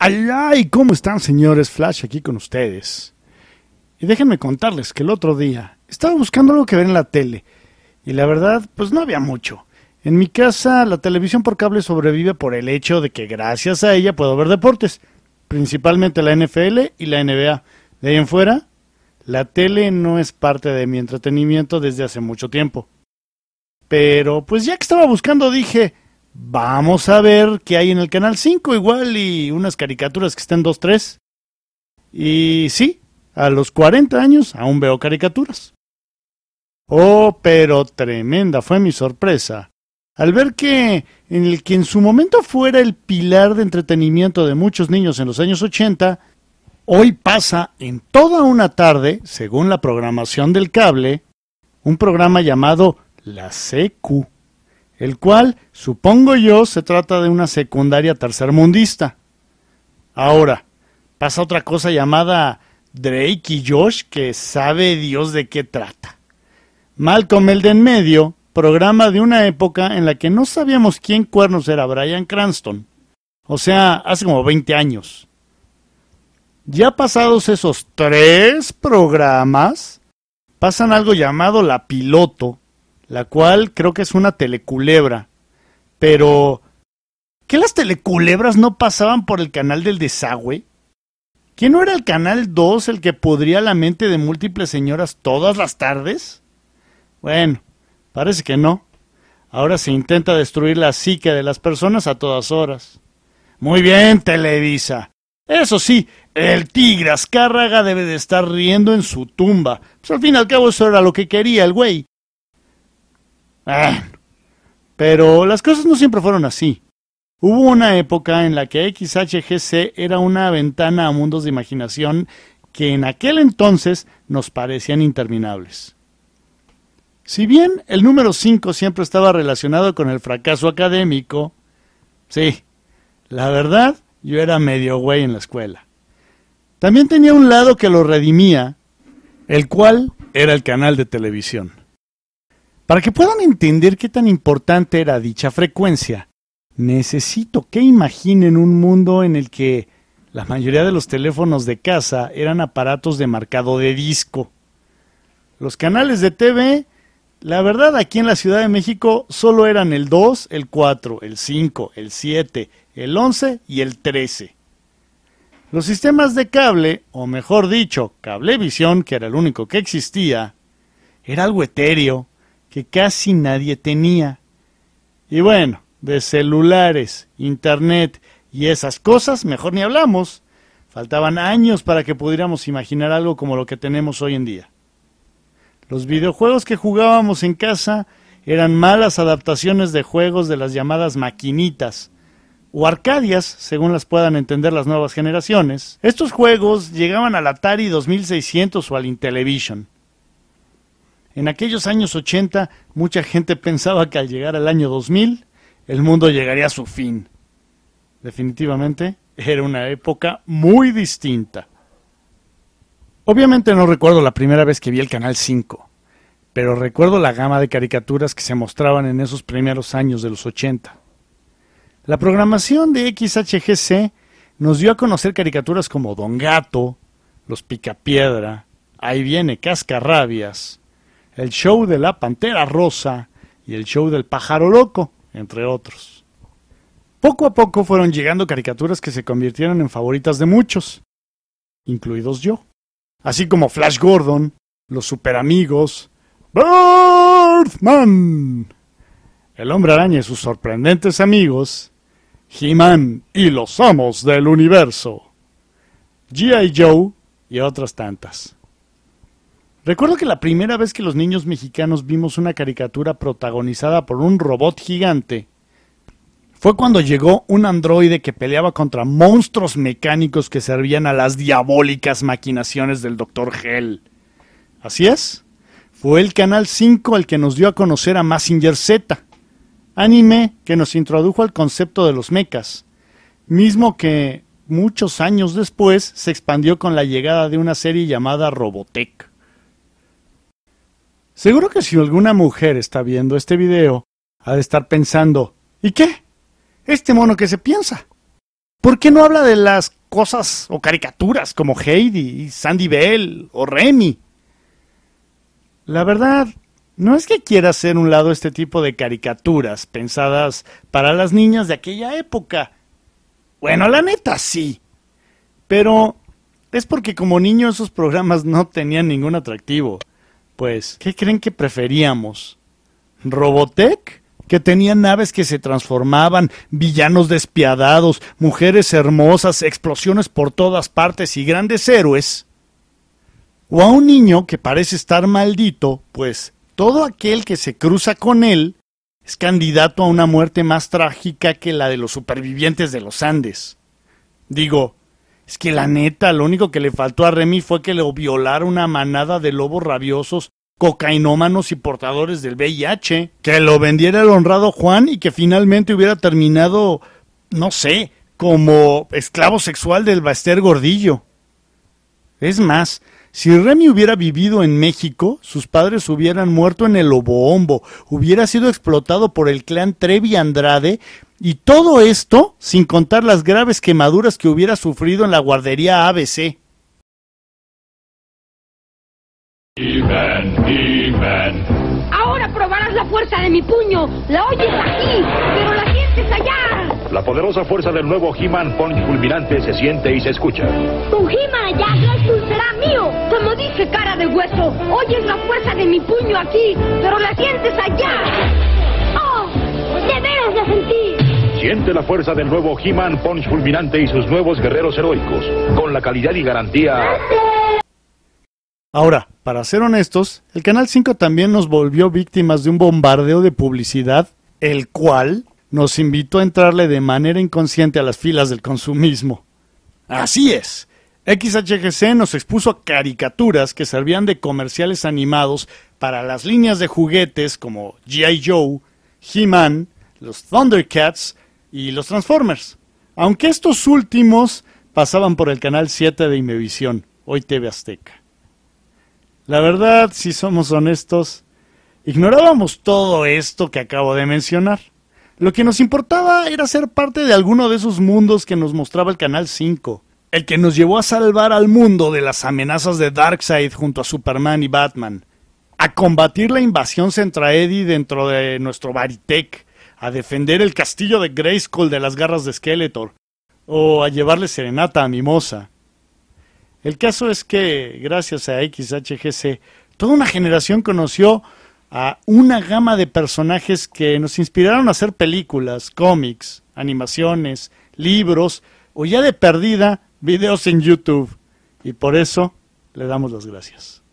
Ay, cómo están señores Flash aquí con ustedes. Y déjenme contarles que el otro día estaba buscando algo que ver en la tele y la verdad pues no había mucho. En mi casa la televisión por cable sobrevive por el hecho de que gracias a ella puedo ver deportes, principalmente la NFL y la NBA. De ahí en fuera, la tele no es parte de mi entretenimiento desde hace mucho tiempo. Pero pues ya que estaba buscando dije, Vamos a ver qué hay en el Canal 5 igual y unas caricaturas que estén 2, 3. Y sí, a los 40 años aún veo caricaturas. Oh, pero tremenda fue mi sorpresa al ver que en el que en su momento fuera el pilar de entretenimiento de muchos niños en los años 80, hoy pasa en toda una tarde, según la programación del cable, un programa llamado La Secu el cual, supongo yo, se trata de una secundaria tercermundista. Ahora, pasa otra cosa llamada Drake y Josh que sabe Dios de qué trata. Malcolm el de en medio, programa de una época en la que no sabíamos quién cuernos era Brian Cranston. O sea, hace como 20 años. Ya pasados esos tres programas, pasan algo llamado La Piloto, la cual creo que es una teleculebra. Pero, ¿qué las teleculebras no pasaban por el canal del desagüe? ¿Quién no era el canal 2 el que podría la mente de múltiples señoras todas las tardes? Bueno, parece que no. Ahora se intenta destruir la psique de las personas a todas horas. Muy bien, Televisa. Eso sí, el tigre Azcárraga debe de estar riendo en su tumba. Pues al fin y al cabo eso era lo que quería el güey. Ah. Pero las cosas no siempre fueron así. Hubo una época en la que XHGC era una ventana a mundos de imaginación que en aquel entonces nos parecían interminables. Si bien el número 5 siempre estaba relacionado con el fracaso académico, sí, la verdad, yo era medio güey en la escuela. También tenía un lado que lo redimía, el cual era el canal de televisión. Para que puedan entender qué tan importante era dicha frecuencia, necesito que imaginen un mundo en el que la mayoría de los teléfonos de casa eran aparatos de marcado de disco. Los canales de TV, la verdad aquí en la Ciudad de México solo eran el 2, el 4, el 5, el 7, el 11 y el 13. Los sistemas de cable, o mejor dicho, cablevisión, que era el único que existía, era algo etéreo, que casi nadie tenía. Y bueno, de celulares, internet y esas cosas, mejor ni hablamos. Faltaban años para que pudiéramos imaginar algo como lo que tenemos hoy en día. Los videojuegos que jugábamos en casa eran malas adaptaciones de juegos de las llamadas maquinitas o arcadias, según las puedan entender las nuevas generaciones. Estos juegos llegaban al Atari 2600 o al Intellivision en aquellos años 80, mucha gente pensaba que al llegar al año 2000, el mundo llegaría a su fin. Definitivamente, era una época muy distinta. Obviamente no recuerdo la primera vez que vi el Canal 5, pero recuerdo la gama de caricaturas que se mostraban en esos primeros años de los 80. La programación de XHGC nos dio a conocer caricaturas como Don Gato, Los Picapiedra, Ahí viene Cascarrabias, el show de la Pantera Rosa y el show del Pájaro Loco, entre otros. Poco a poco fueron llegando caricaturas que se convirtieron en favoritas de muchos, incluidos yo, así como Flash Gordon, Los Superamigos, Birdman, El Hombre Araña y sus sorprendentes amigos, He-Man y los Amos del Universo, G.I. Joe y otras tantas. Recuerdo que la primera vez que los niños mexicanos vimos una caricatura protagonizada por un robot gigante fue cuando llegó un androide que peleaba contra monstruos mecánicos que servían a las diabólicas maquinaciones del Dr. Hell. Así es, fue el Canal 5 el que nos dio a conocer a Massinger Z, anime que nos introdujo al concepto de los mechas, mismo que muchos años después se expandió con la llegada de una serie llamada Robotech. Seguro que si alguna mujer está viendo este video, ha de estar pensando, ¿y qué? Este mono que se piensa. ¿Por qué no habla de las cosas o caricaturas como Heidi, y Sandy Bell o Remy? La verdad, no es que quiera hacer un lado este tipo de caricaturas pensadas para las niñas de aquella época. Bueno, la neta sí. Pero es porque como niño esos programas no tenían ningún atractivo. Pues, ¿qué creen que preferíamos? ¿Robotech? Que tenía naves que se transformaban, villanos despiadados, mujeres hermosas, explosiones por todas partes y grandes héroes. O a un niño que parece estar maldito, pues todo aquel que se cruza con él es candidato a una muerte más trágica que la de los supervivientes de los Andes. Digo, es que la neta, lo único que le faltó a Remy fue que lo violara una manada de lobos rabiosos, cocainómanos y portadores del VIH. Que lo vendiera el honrado Juan y que finalmente hubiera terminado, no sé, como esclavo sexual del Baster Gordillo. Es más, si Remy hubiera vivido en México, sus padres hubieran muerto en el Oboombo, hubiera sido explotado por el clan Trevi Andrade y todo esto sin contar las graves quemaduras que hubiera sufrido en la guardería ABC. Ahora probarás la fuerza de mi puño. La oyes aquí, pero la sientes allá. La poderosa fuerza del nuevo He-Man Punch Fulminante se siente y se escucha. he ya mío. Como dije, cara de hueso, oyes la fuerza de mi puño aquí, pero la sientes allá. ¡Oh! ¡De veras la sentí! Siente la fuerza del nuevo He-Man Punch Fulminante y sus nuevos guerreros heroicos, con la calidad y garantía. Ahora, para ser honestos, el Canal 5 también nos volvió víctimas de un bombardeo de publicidad, el cual nos invitó a entrarle de manera inconsciente a las filas del consumismo. Así es, XHGC nos expuso caricaturas que servían de comerciales animados para las líneas de juguetes como G.I. Joe, He-Man, los Thundercats y los Transformers. Aunque estos últimos pasaban por el canal 7 de Imevisión, hoy TV Azteca. La verdad, si somos honestos, ignorábamos todo esto que acabo de mencionar. Lo que nos importaba era ser parte de alguno de esos mundos que nos mostraba el canal 5 el que nos llevó a salvar al mundo de las amenazas de Darkseid junto a Superman y Batman, a combatir la invasión Centraedi dentro de nuestro Baritec, a defender el castillo de Grayskull de las garras de Skeletor, o a llevarle serenata a Mimosa. El caso es que, gracias a XHGC, toda una generación conoció a una gama de personajes que nos inspiraron a hacer películas, cómics, animaciones, libros, o ya de perdida videos en YouTube y por eso le damos las gracias.